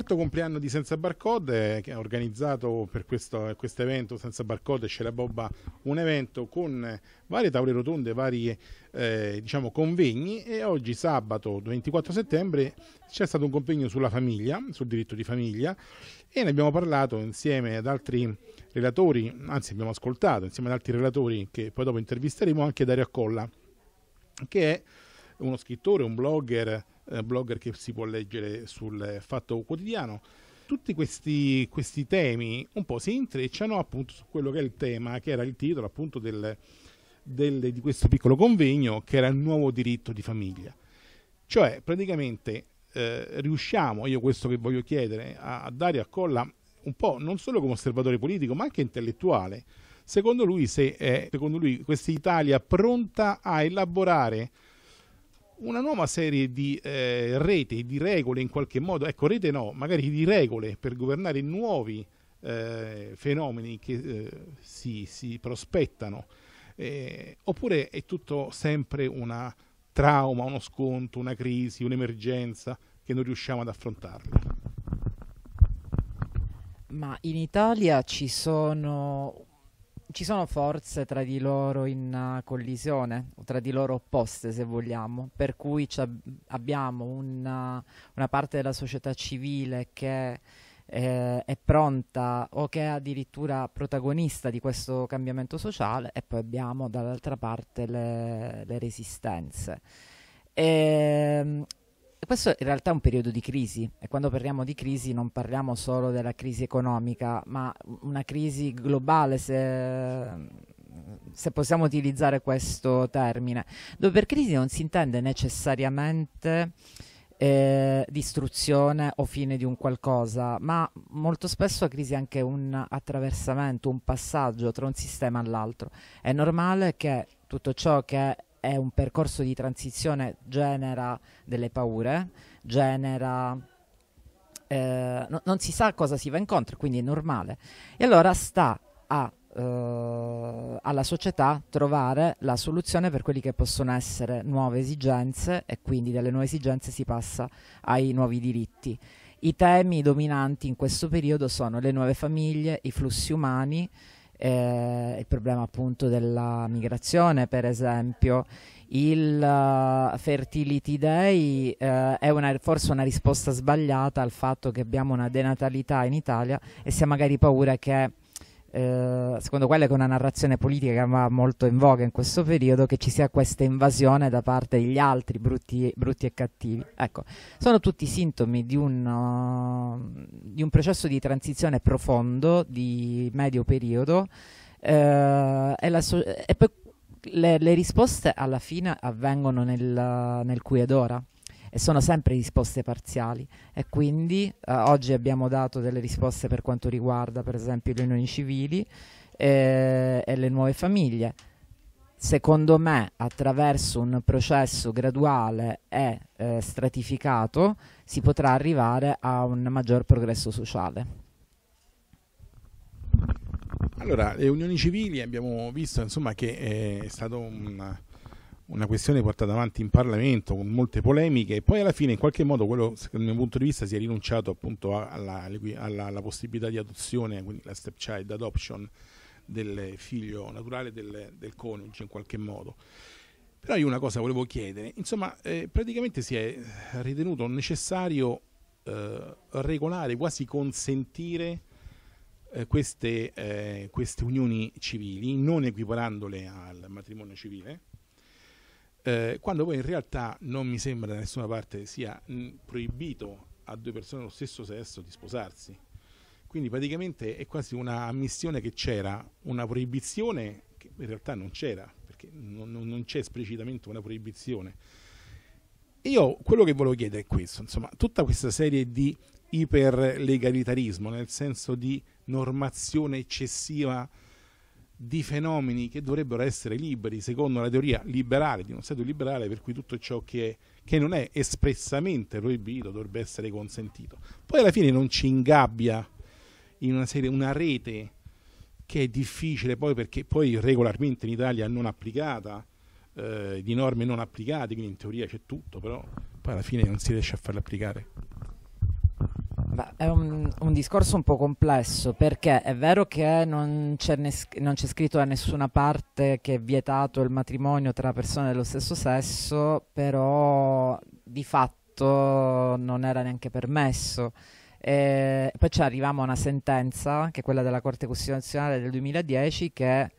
quarto compleanno di Senza Barcode, che ha organizzato per questo evento Senza Barcode Scela Bobba un evento con varie tavole rotonde, vari eh, diciamo, convegni e oggi sabato 24 settembre c'è stato un convegno sulla famiglia, sul diritto di famiglia e ne abbiamo parlato insieme ad altri relatori, anzi abbiamo ascoltato insieme ad altri relatori che poi dopo intervisteremo anche Dario Accolla, che è uno scrittore, un blogger eh, blogger che si può leggere sul Fatto Quotidiano. Tutti questi, questi, temi un po' si intrecciano appunto su quello che è il tema, che era il titolo appunto del, del, di questo piccolo convegno, che era il nuovo diritto di famiglia. Cioè praticamente eh, riusciamo, io questo che voglio chiedere a, a Dario Accolla, un po' non solo come osservatore politico ma anche intellettuale, secondo lui, se è, eh, secondo lui questa Italia pronta a elaborare una nuova serie di eh, rete, di regole in qualche modo, ecco rete no, magari di regole per governare nuovi eh, fenomeni che eh, si, si, prospettano, eh, oppure è tutto sempre un trauma, uno sconto, una crisi, un'emergenza che non riusciamo ad affrontarla. Ma in Italia ci sono ci sono forze tra di loro in uh, collisione, o tra di loro opposte se vogliamo, per cui abbiamo una, eh, una, parte della società civile che eh, è pronta o che è addirittura protagonista di questo cambiamento sociale e poi abbiamo dall'altra parte le, le resistenze. E, ehm, questo in realtà è un periodo di crisi e quando parliamo di crisi non parliamo solo della crisi economica, ma una crisi globale se, se possiamo utilizzare questo termine, dove per crisi non si intende necessariamente eh, distruzione o fine di un qualcosa, ma molto spesso la crisi è anche un attraversamento, un passaggio tra un sistema all'altro. È normale che tutto ciò che è un percorso di transizione, genera delle paure, genera... Eh, no, non si sa cosa si va incontro, quindi è normale. E allora sta a eh, alla società trovare la soluzione per quelli che possono essere nuove esigenze e quindi dalle nuove esigenze si passa ai nuovi diritti. I temi dominanti in questo periodo sono le nuove famiglie, i flussi umani, eh, il problema appunto della migrazione per esempio il uh, Fertility Day uh, è una, forse una risposta sbagliata al fatto che abbiamo una denatalità in Italia e si ha magari paura che eh, secondo quella che è una narrazione politica che va molto in voga in questo periodo, che ci sia questa invasione da parte degli altri brutti, brutti e cattivi. Ecco, sono tutti sintomi di un, uh, di un processo di transizione profondo, di medio periodo, eh, e, la, e, poi le, le, risposte alla fine avvengono nel, nel qui ed ora e sono sempre risposte parziali e quindi eh, oggi abbiamo dato delle risposte per quanto riguarda per esempio le unioni civili eh, e le nuove famiglie. Secondo me attraverso un processo graduale e eh, stratificato si potrà arrivare a un maggior progresso sociale. Allora, le unioni civili abbiamo visto insomma, che eh, è stato un una questione portata avanti in Parlamento con molte polemiche e poi alla fine in qualche modo quello dal mio punto di vista si è rinunciato appunto alla, alla, alla possibilità di adozione, quindi la stepchild adoption del figlio naturale del, del coniuge in qualche modo. Però io una cosa volevo chiedere, insomma eh, praticamente si è ritenuto necessario eh, regolare, quasi consentire eh, queste, eh, queste unioni civili, non equiparandole al matrimonio civile, eh, quando poi in realtà non mi sembra da nessuna parte sia proibito a due persone dello stesso sesso di sposarsi. Quindi praticamente è quasi una ammissione che c'era una proibizione che in realtà non c'era, perché non, non c'è esplicitamente una proibizione. Io quello che volevo chiedere è questo, insomma, tutta questa serie di iperlegalitarismo, nel senso di normazione eccessiva di fenomeni che dovrebbero essere liberi secondo la teoria liberale di uno Stato liberale per cui tutto ciò che, che non è espressamente proibito dovrebbe essere consentito. Poi alla fine non ci ingabbia in una, serie, una rete che è difficile poi perché poi regolarmente in Italia non applicata, eh, di norme non applicate, quindi in teoria c'è tutto, però poi alla fine non si riesce a farle applicare. Beh, è un, un, discorso un po' complesso perché è vero che non c'è, non c'è scritto da nessuna parte che è vietato il matrimonio tra persone dello stesso sesso, però di fatto non era neanche permesso. E poi ci arriviamo a una sentenza, che è quella della Corte Costituzionale del 2010, che,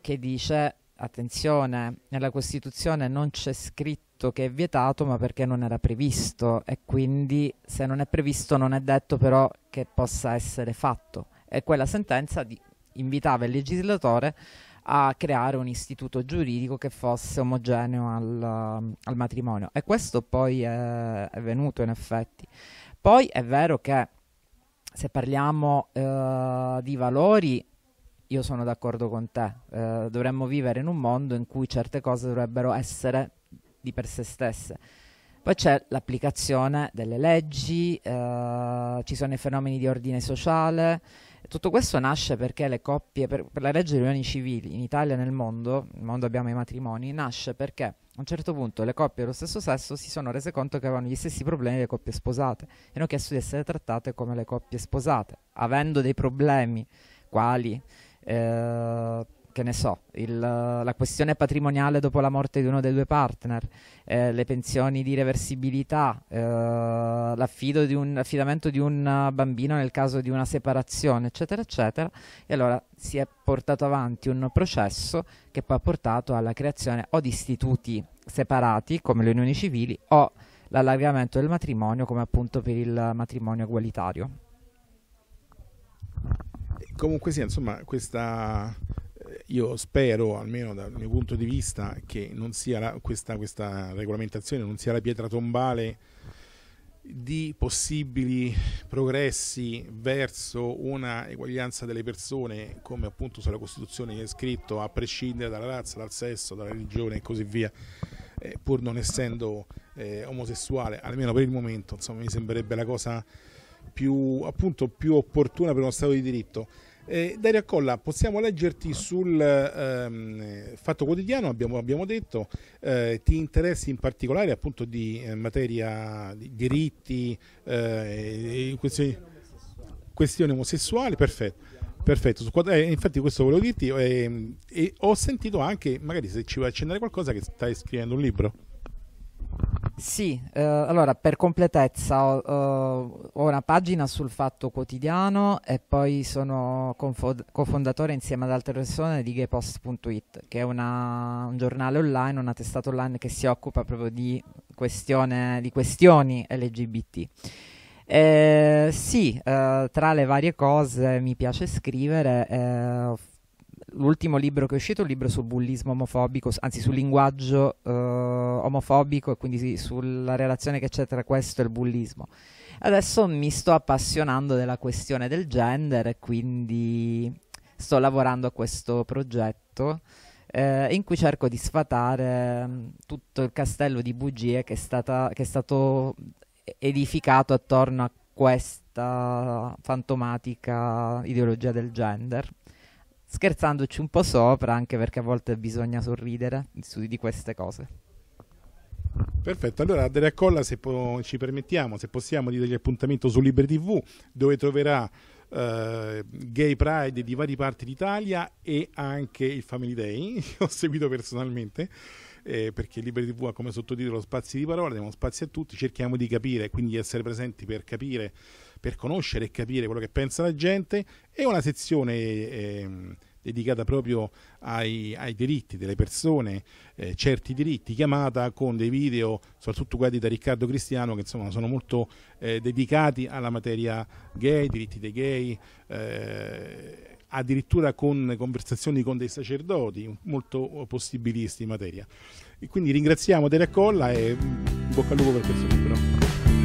che dice attenzione, nella Costituzione non c'è scritto che è vietato, ma perché non era previsto e quindi se non è previsto non è detto però che possa essere fatto. E quella sentenza di, invitava il legislatore a creare un istituto giuridico che fosse omogeneo al, al matrimonio e questo poi è, è, venuto in effetti. Poi è vero che se parliamo eh, di valori io sono d'accordo con te, eh, dovremmo vivere in un mondo in cui certe cose dovrebbero essere di per sé stesse. Poi c'è l'applicazione delle leggi, eh, ci sono i fenomeni di ordine sociale, tutto questo nasce perché le coppie, per, per la legge delle unioni civili in Italia e nel mondo, nel mondo abbiamo i matrimoni, nasce perché a un certo punto le coppie dello stesso sesso si sono rese conto che avevano gli stessi problemi delle coppie sposate e hanno chiesto di essere trattate come le coppie sposate, avendo dei problemi quali eh, che ne so, il, la questione patrimoniale dopo la morte di uno dei due partner, eh, le pensioni di reversibilità, eh, l'affidamento di un bambino nel caso di una separazione, eccetera, eccetera. E allora si è portato avanti un processo che poi ha portato alla creazione o di istituti separati, come le unioni civili, o l'allargamento del matrimonio, come appunto per il matrimonio egualitario comunque sia, insomma, questa eh, io spero, almeno dal mio punto di vista, che la, questa, questa, regolamentazione non sia la pietra tombale di possibili progressi verso una eguaglianza delle persone, come appunto sulla Costituzione è scritto, a prescindere dalla razza, dal sesso, dalla religione e così via, eh, pur non essendo eh, omosessuale, almeno per il momento, insomma, mi sembrerebbe la cosa più, appunto, più opportuna per uno Stato di diritto. Eh, Daria Colla, possiamo leggerti sul ehm, Fatto Quotidiano, abbiamo, abbiamo detto, eh, ti interessi in particolare appunto di eh, materia di diritti, eh, questioni, questioni, omosessuali, perfetto. perfetto. Eh, infatti questo volevo dirti ehm, e ho sentito anche, magari se ci vuoi accennare qualcosa, che stai scrivendo un libro. Sì, eh, allora per completezza ho, eh, ho, una pagina sul Fatto Quotidiano e poi sono cofondatore insieme ad altre persone di gaypost.it che è una, un giornale online, una testata online che si occupa proprio di, questione, di questioni LGBT. Eh, sì, eh, tra le varie cose mi piace scrivere, eh, ho l'ultimo libro che è uscito è un libro sul bullismo omofobico, anzi sul linguaggio eh, omofobico e quindi sì, sulla relazione che c'è tra questo e il bullismo. Adesso mi sto appassionando della questione del gender e quindi sto lavorando a questo progetto eh, in cui cerco di sfatare mm, tutto il castello di bugie che è, stata, che è stato edificato attorno a questa fantomatica ideologia del gender scherzandoci un po' sopra, anche perché a volte bisogna sorridere su di queste cose. Perfetto, allora Andrea Colla, se ci permettiamo, se possiamo dirgli appuntamento su Libre TV, dove troverà Uh, gay pride di varie parti d'Italia e anche il Family Day, che ho seguito personalmente. Eh, perché Libre TV ha come sottotitolo Spazi di parola, diamo spazi a tutti, cerchiamo di capire, quindi di essere presenti per capire per conoscere e capire quello che pensa la gente e una sezione eh, dedicata proprio ai, ai, diritti delle persone, eh, certi diritti, chiamata con dei video, soprattutto quelli da Riccardo Cristiano, che insomma sono molto eh, dedicati alla materia gay, diritti dei gay, eh, addirittura con conversazioni con dei sacerdoti, molto possibilisti in materia. E quindi ringraziamo Tere Colla e mm, bocca al lupo per questo libro.